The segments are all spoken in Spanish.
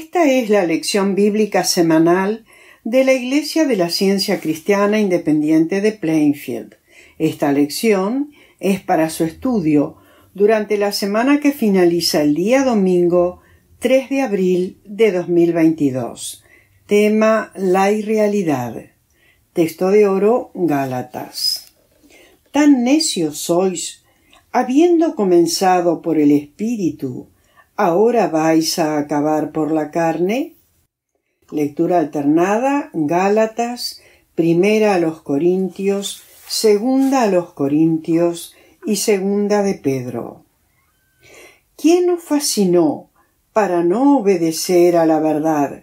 Esta es la lección bíblica semanal de la Iglesia de la Ciencia Cristiana Independiente de Plainfield. Esta lección es para su estudio durante la semana que finaliza el día domingo 3 de abril de 2022. Tema La irrealidad. Texto de oro Gálatas. Tan necios sois, habiendo comenzado por el Espíritu, ¿Ahora vais a acabar por la carne? Lectura alternada, Gálatas, primera a los Corintios, segunda a los Corintios y segunda de Pedro. ¿Quién os fascinó para no obedecer a la verdad?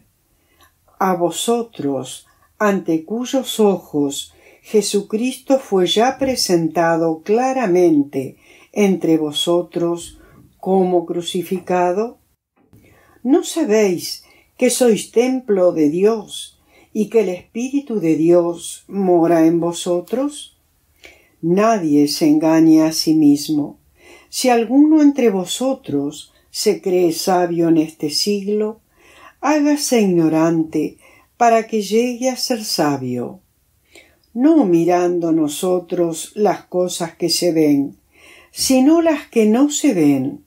A vosotros, ante cuyos ojos Jesucristo fue ya presentado claramente entre vosotros como crucificado? ¿No sabéis que sois templo de Dios y que el Espíritu de Dios mora en vosotros? Nadie se engañe a sí mismo. Si alguno entre vosotros se cree sabio en este siglo, hágase ignorante para que llegue a ser sabio. No mirando nosotros las cosas que se ven, sino las que no se ven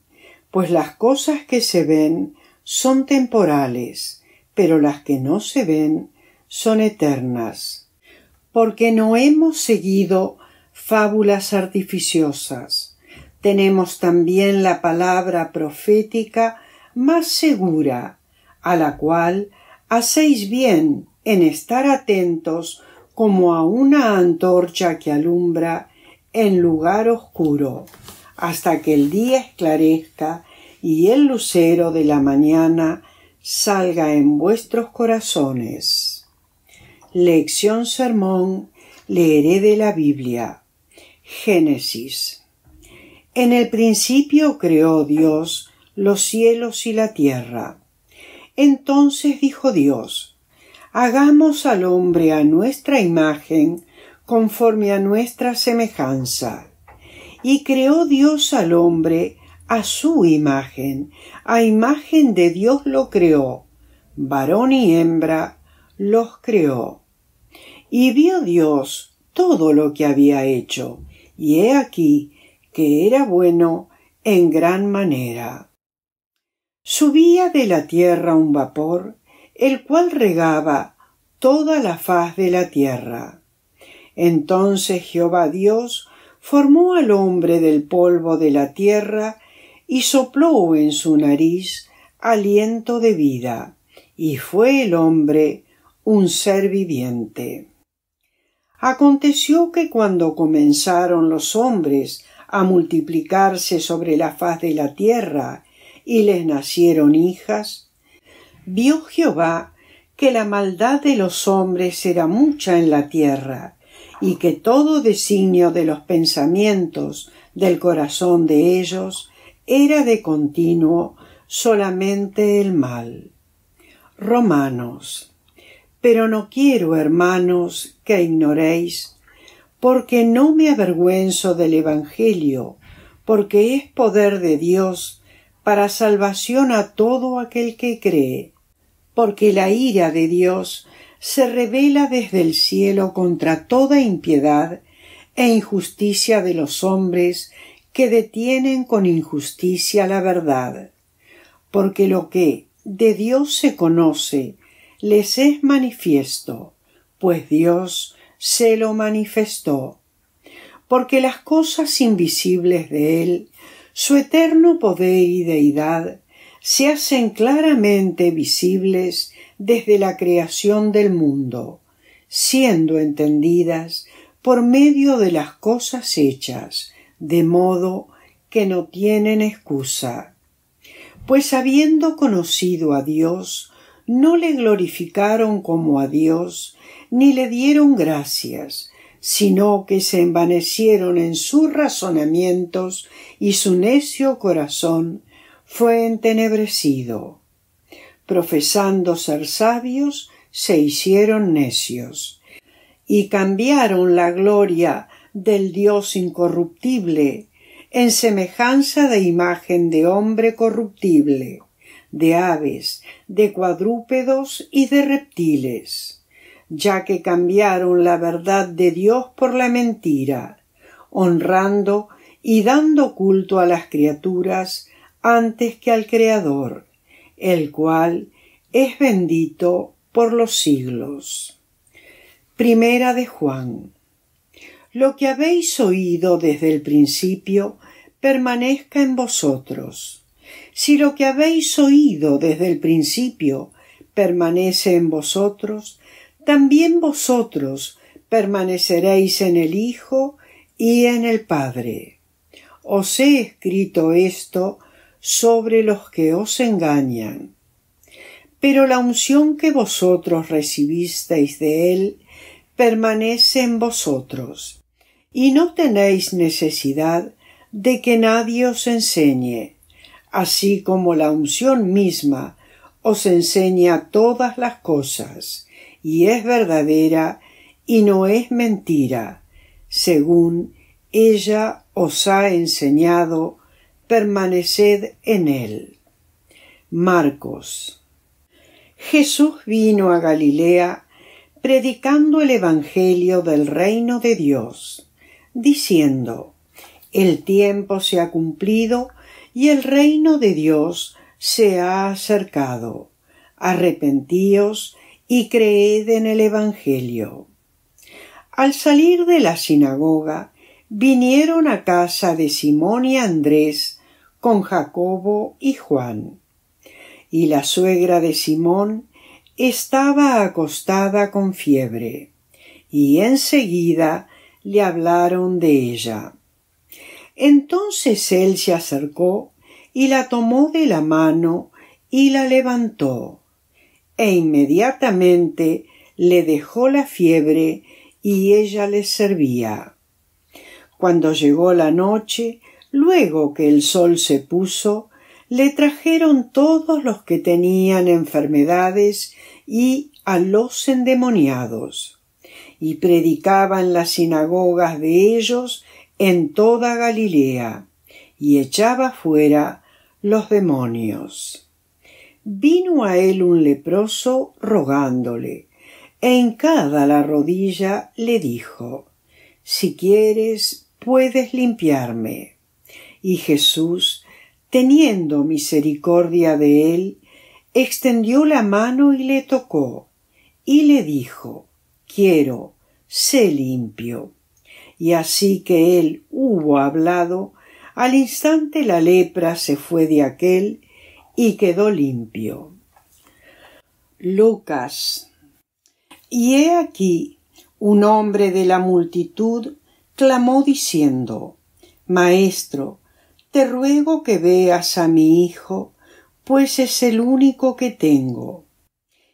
pues las cosas que se ven son temporales, pero las que no se ven son eternas, porque no hemos seguido fábulas artificiosas. Tenemos también la palabra profética más segura, a la cual hacéis bien en estar atentos como a una antorcha que alumbra en lugar oscuro hasta que el día esclarezca y el lucero de la mañana salga en vuestros corazones. Lección Sermón leeré de la Biblia. Génesis. En el principio creó Dios los cielos y la tierra. Entonces dijo Dios, Hagamos al hombre a nuestra imagen, conforme a nuestra semejanza y creó Dios al hombre a su imagen, a imagen de Dios lo creó, varón y hembra los creó. Y vio Dios todo lo que había hecho, y he aquí que era bueno en gran manera. Subía de la tierra un vapor, el cual regaba toda la faz de la tierra. Entonces Jehová Dios formó al hombre del polvo de la tierra y sopló en su nariz aliento de vida, y fue el hombre un ser viviente. Aconteció que cuando comenzaron los hombres a multiplicarse sobre la faz de la tierra y les nacieron hijas, vio Jehová que la maldad de los hombres era mucha en la tierra y que todo designio de los pensamientos del corazón de ellos era de continuo solamente el mal. Romanos. Pero no quiero, hermanos, que ignoréis, porque no me avergüenzo del Evangelio, porque es poder de Dios para salvación a todo aquel que cree, porque la ira de Dios se revela desde el cielo contra toda impiedad e injusticia de los hombres que detienen con injusticia la verdad, porque lo que de Dios se conoce les es manifiesto, pues Dios se lo manifestó, porque las cosas invisibles de Él, su eterno poder y deidad, se hacen claramente visibles desde la creación del mundo, siendo entendidas por medio de las cosas hechas, de modo que no tienen excusa. Pues habiendo conocido a Dios, no le glorificaron como a Dios, ni le dieron gracias, sino que se envanecieron en sus razonamientos y su necio corazón fue entenebrecido profesando ser sabios, se hicieron necios, y cambiaron la gloria del Dios incorruptible en semejanza de imagen de hombre corruptible, de aves, de cuadrúpedos y de reptiles, ya que cambiaron la verdad de Dios por la mentira, honrando y dando culto a las criaturas antes que al Creador, el cual es bendito por los siglos. Primera de Juan. Lo que habéis oído desde el principio permanezca en vosotros. Si lo que habéis oído desde el principio permanece en vosotros, también vosotros permaneceréis en el Hijo y en el Padre. Os he escrito esto sobre los que os engañan. Pero la unción que vosotros recibisteis de Él permanece en vosotros, y no tenéis necesidad de que nadie os enseñe, así como la unción misma os enseña todas las cosas, y es verdadera y no es mentira, según ella os ha enseñado permaneced en él. Marcos. Jesús vino a Galilea predicando el Evangelio del reino de Dios, diciendo, El tiempo se ha cumplido y el reino de Dios se ha acercado. Arrepentíos y creed en el Evangelio. Al salir de la sinagoga, vinieron a casa de Simón y Andrés con Jacobo y Juan. Y la suegra de Simón estaba acostada con fiebre, y enseguida le hablaron de ella. Entonces él se acercó y la tomó de la mano y la levantó, e inmediatamente le dejó la fiebre y ella le servía. Cuando llegó la noche, Luego que el sol se puso, le trajeron todos los que tenían enfermedades y a los endemoniados, y predicaban las sinagogas de ellos en toda Galilea, y echaba fuera los demonios. Vino a él un leproso rogándole, e hincada la rodilla le dijo, Si quieres, puedes limpiarme. Y Jesús, teniendo misericordia de él, extendió la mano y le tocó, y le dijo, Quiero, sé limpio. Y así que él hubo hablado, al instante la lepra se fue de aquel y quedó limpio. Lucas. Y he aquí un hombre de la multitud clamó diciendo, Maestro, te ruego que veas a mi hijo, pues es el único que tengo.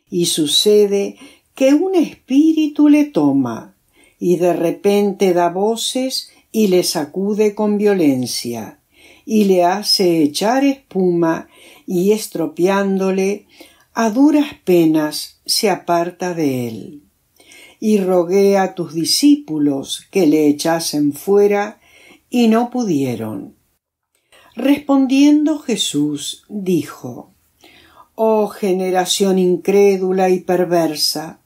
Y sucede que un espíritu le toma, y de repente da voces y le sacude con violencia, y le hace echar espuma, y estropeándole, a duras penas se aparta de él. Y rogué a tus discípulos que le echasen fuera, y no pudieron Respondiendo Jesús dijo, Oh generación incrédula y perversa,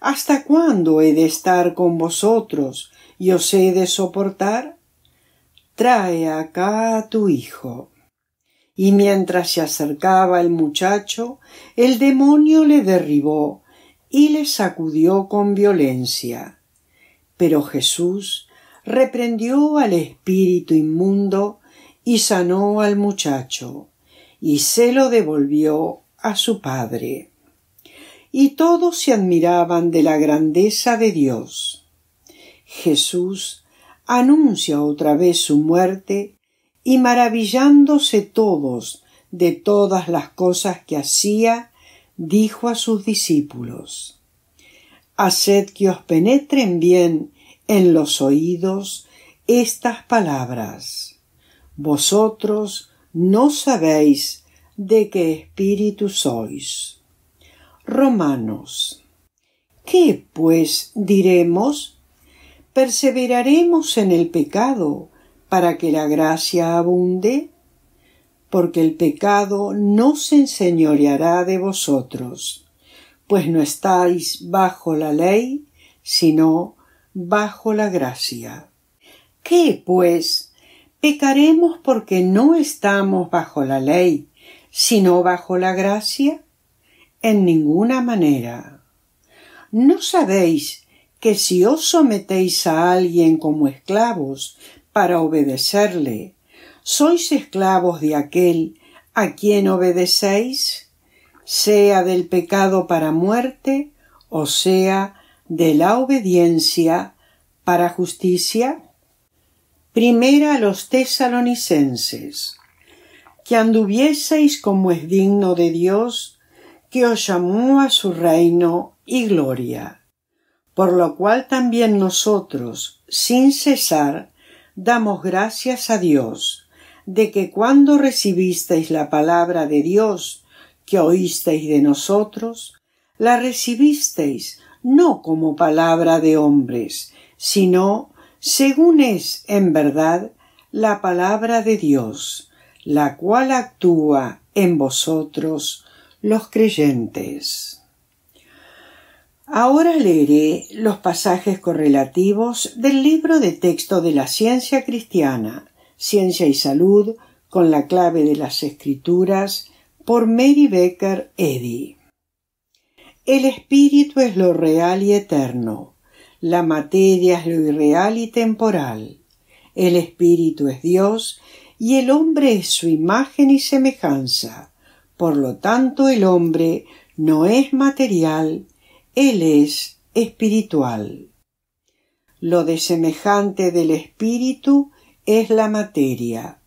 ¿hasta cuándo he de estar con vosotros y os he de soportar? Trae acá a tu hijo. Y mientras se acercaba el muchacho, el demonio le derribó y le sacudió con violencia. Pero Jesús reprendió al espíritu inmundo y sanó al muchacho, y se lo devolvió a su padre. Y todos se admiraban de la grandeza de Dios. Jesús anuncia otra vez su muerte, y maravillándose todos de todas las cosas que hacía, dijo a sus discípulos Haced que os penetren bien en los oídos estas palabras vosotros no sabéis de qué espíritu sois. Romanos. ¿Qué pues diremos? ¿Perseveraremos en el pecado para que la gracia abunde? Porque el pecado no se enseñoreará de vosotros, pues no estáis bajo la ley, sino bajo la gracia. ¿Qué pues ¿Pecaremos porque no estamos bajo la ley, sino bajo la gracia? En ninguna manera. ¿No sabéis que si os sometéis a alguien como esclavos para obedecerle, sois esclavos de aquel a quien obedecéis, sea del pecado para muerte, o sea de la obediencia para justicia? Primera a los tesalonicenses. Que anduvieseis como es digno de Dios, que os llamó a su reino y gloria. Por lo cual también nosotros, sin cesar, damos gracias a Dios, de que cuando recibisteis la palabra de Dios que oísteis de nosotros, la recibisteis no como palabra de hombres, sino según es en verdad la palabra de Dios, la cual actúa en vosotros los creyentes. Ahora leeré los pasajes correlativos del libro de texto de la ciencia cristiana, Ciencia y Salud, con la clave de las escrituras, por Mary Becker Eddy. El espíritu es lo real y eterno, la materia es lo irreal y temporal, el espíritu es Dios y el hombre es su imagen y semejanza. Por lo tanto, el hombre no es material, él es espiritual. Lo desemejante del espíritu es la materia,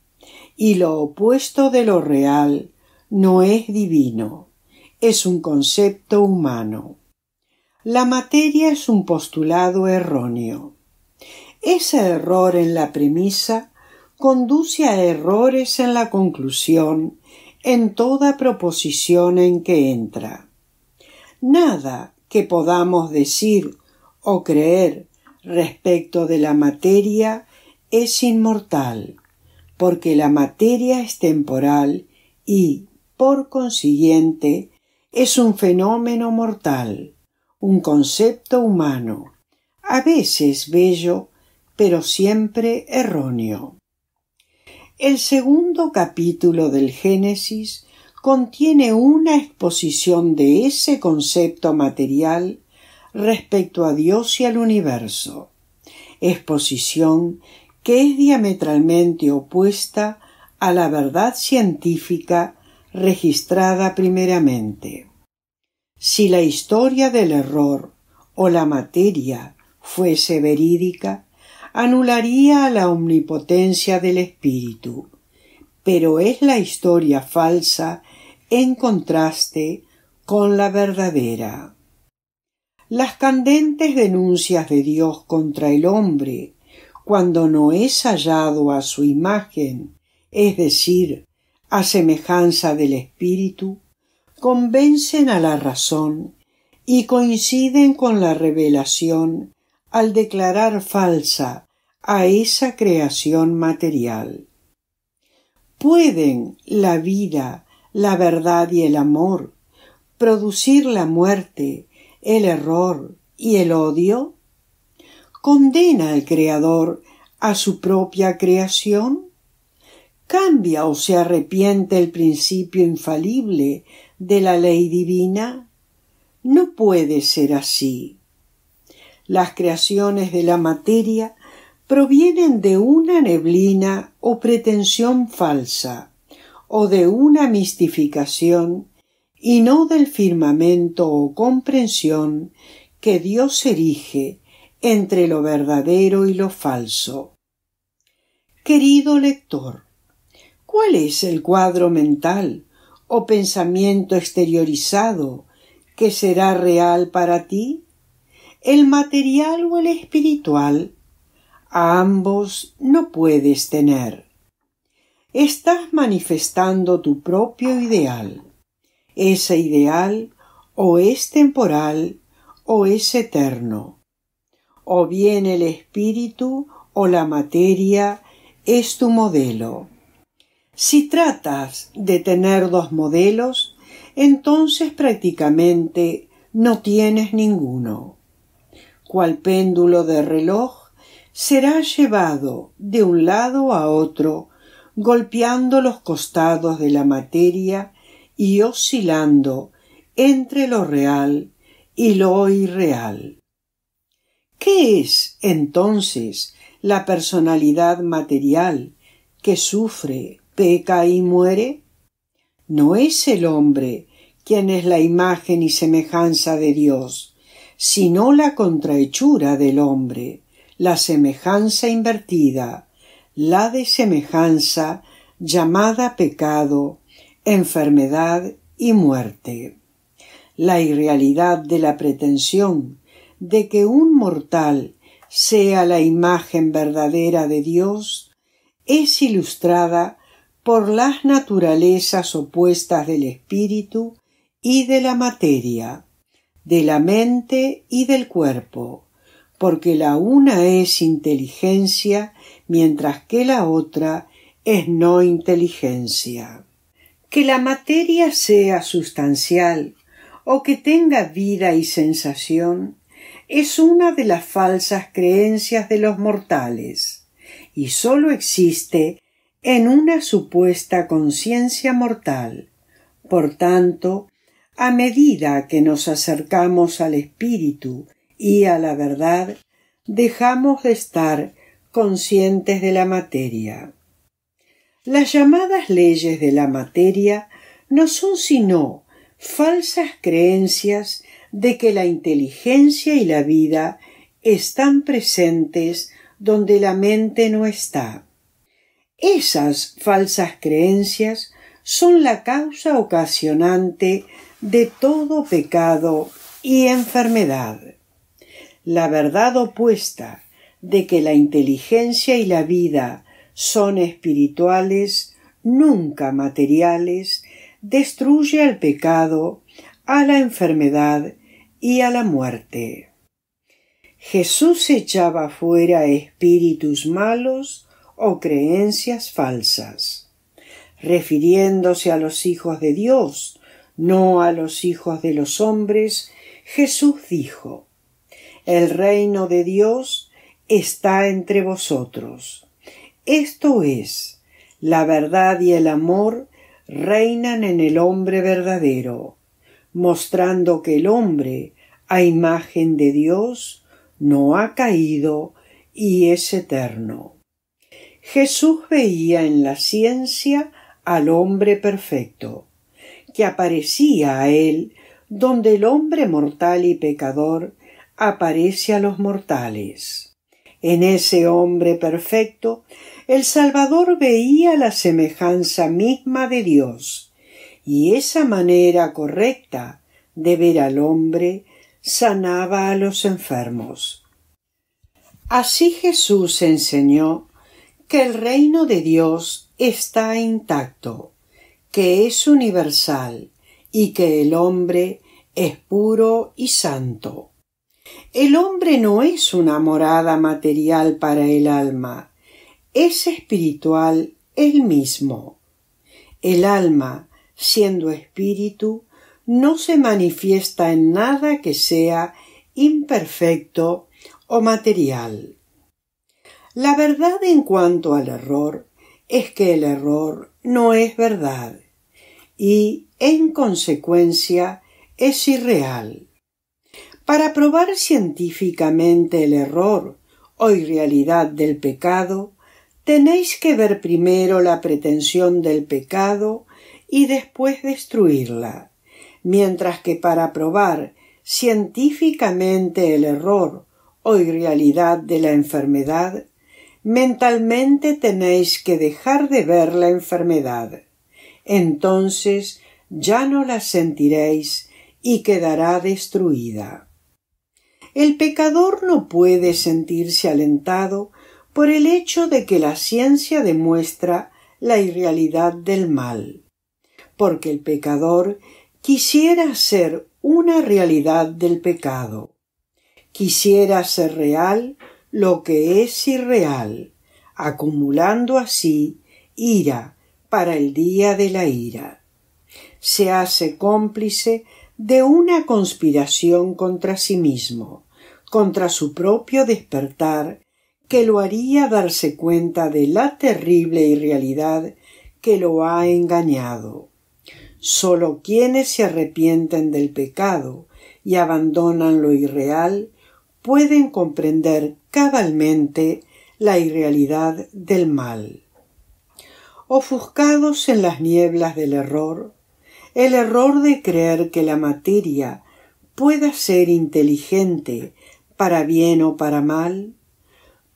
y lo opuesto de lo real no es divino, es un concepto humano. La materia es un postulado erróneo. Ese error en la premisa conduce a errores en la conclusión en toda proposición en que entra. Nada que podamos decir o creer respecto de la materia es inmortal, porque la materia es temporal y, por consiguiente, es un fenómeno mortal un concepto humano, a veces bello, pero siempre erróneo. El segundo capítulo del Génesis contiene una exposición de ese concepto material respecto a Dios y al universo, exposición que es diametralmente opuesta a la verdad científica registrada primeramente. Si la historia del error o la materia fuese verídica, anularía la omnipotencia del espíritu. Pero es la historia falsa en contraste con la verdadera. Las candentes denuncias de Dios contra el hombre, cuando no es hallado a su imagen, es decir, a semejanza del espíritu, convencen a la razón y coinciden con la revelación al declarar falsa a esa creación material. ¿Pueden la vida, la verdad y el amor producir la muerte, el error y el odio? ¿Condena el Creador a su propia creación? ¿Cambia o se arrepiente el principio infalible de la ley divina? No puede ser así. Las creaciones de la materia provienen de una neblina o pretensión falsa, o de una mistificación, y no del firmamento o comprensión que Dios erige entre lo verdadero y lo falso. Querido lector, ¿cuál es el cuadro mental o pensamiento exteriorizado que será real para ti? ¿El material o el espiritual? A ambos no puedes tener. Estás manifestando tu propio ideal. Ese ideal o es temporal o es eterno. O bien el espíritu o la materia es tu modelo si tratas de tener dos modelos, entonces prácticamente no tienes ninguno. Cual péndulo de reloj será llevado de un lado a otro, golpeando los costados de la materia y oscilando entre lo real y lo irreal. ¿Qué es entonces la personalidad material que sufre peca y muere? No es el hombre quien es la imagen y semejanza de Dios, sino la contrahechura del hombre, la semejanza invertida, la de semejanza llamada pecado, enfermedad y muerte. La irrealidad de la pretensión de que un mortal sea la imagen verdadera de Dios es ilustrada por las naturalezas opuestas del espíritu y de la materia, de la mente y del cuerpo, porque la una es inteligencia mientras que la otra es no inteligencia. Que la materia sea sustancial o que tenga vida y sensación es una de las falsas creencias de los mortales, y sólo existe en una supuesta conciencia mortal. Por tanto, a medida que nos acercamos al espíritu y a la verdad, dejamos de estar conscientes de la materia. Las llamadas leyes de la materia no son sino falsas creencias de que la inteligencia y la vida están presentes donde la mente no está. Esas falsas creencias son la causa ocasionante de todo pecado y enfermedad. La verdad opuesta de que la inteligencia y la vida son espirituales, nunca materiales, destruye al pecado, a la enfermedad y a la muerte. Jesús echaba fuera espíritus malos o creencias falsas, refiriéndose a los hijos de Dios, no a los hijos de los hombres, Jesús dijo El reino de Dios está entre vosotros. Esto es, la verdad y el amor reinan en el hombre verdadero, mostrando que el hombre, a imagen de Dios, no ha caído y es eterno. Jesús veía en la ciencia al hombre perfecto, que aparecía a él donde el hombre mortal y pecador aparece a los mortales. En ese hombre perfecto, el Salvador veía la semejanza misma de Dios, y esa manera correcta de ver al hombre sanaba a los enfermos. Así Jesús enseñó que el reino de Dios está intacto, que es universal y que el hombre es puro y santo. El hombre no es una morada material para el alma, es espiritual él mismo. El alma, siendo espíritu, no se manifiesta en nada que sea imperfecto o material. La verdad en cuanto al error es que el error no es verdad y, en consecuencia, es irreal. Para probar científicamente el error o irrealidad del pecado, tenéis que ver primero la pretensión del pecado y después destruirla, mientras que para probar científicamente el error o irrealidad de la enfermedad, mentalmente tenéis que dejar de ver la enfermedad. Entonces ya no la sentiréis y quedará destruida. El pecador no puede sentirse alentado por el hecho de que la ciencia demuestra la irrealidad del mal, porque el pecador quisiera ser una realidad del pecado, quisiera ser real lo que es irreal, acumulando así ira para el día de la ira. Se hace cómplice de una conspiración contra sí mismo, contra su propio despertar, que lo haría darse cuenta de la terrible irrealidad que lo ha engañado. Solo quienes se arrepienten del pecado y abandonan lo irreal pueden comprender cabalmente la irrealidad del mal. Ofuscados en las nieblas del error, el error de creer que la materia pueda ser inteligente para bien o para mal,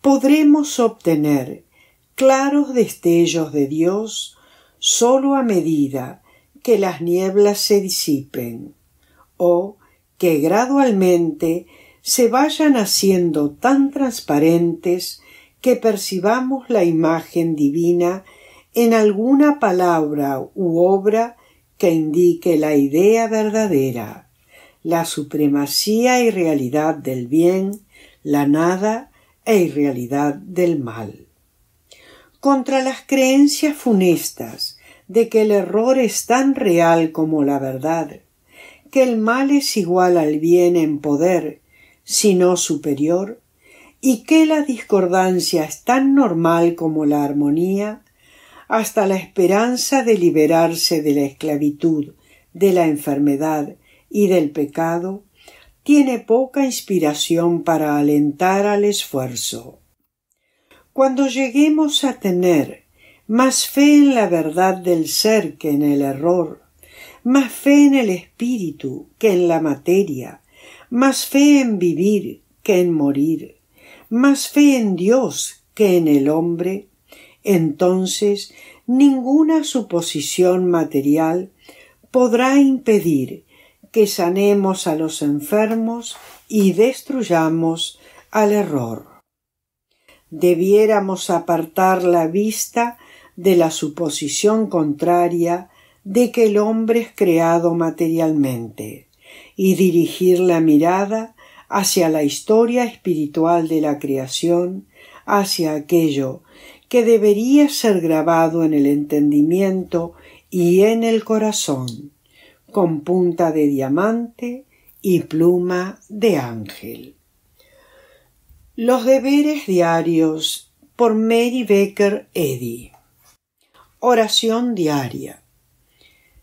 podremos obtener claros destellos de Dios sólo a medida que las nieblas se disipen o que gradualmente se vayan haciendo tan transparentes que percibamos la imagen divina en alguna palabra u obra que indique la idea verdadera, la supremacía y realidad del bien, la nada e irrealidad del mal. Contra las creencias funestas de que el error es tan real como la verdad, que el mal es igual al bien en poder sino superior, y que la discordancia es tan normal como la armonía, hasta la esperanza de liberarse de la esclavitud, de la enfermedad y del pecado, tiene poca inspiración para alentar al esfuerzo. Cuando lleguemos a tener más fe en la verdad del ser que en el error, más fe en el espíritu que en la materia, más fe en vivir que en morir, más fe en Dios que en el hombre, entonces ninguna suposición material podrá impedir que sanemos a los enfermos y destruyamos al error. Debiéramos apartar la vista de la suposición contraria de que el hombre es creado materialmente y dirigir la mirada hacia la historia espiritual de la creación, hacia aquello que debería ser grabado en el entendimiento y en el corazón, con punta de diamante y pluma de ángel. Los deberes diarios por Mary Becker Eddy. Oración diaria.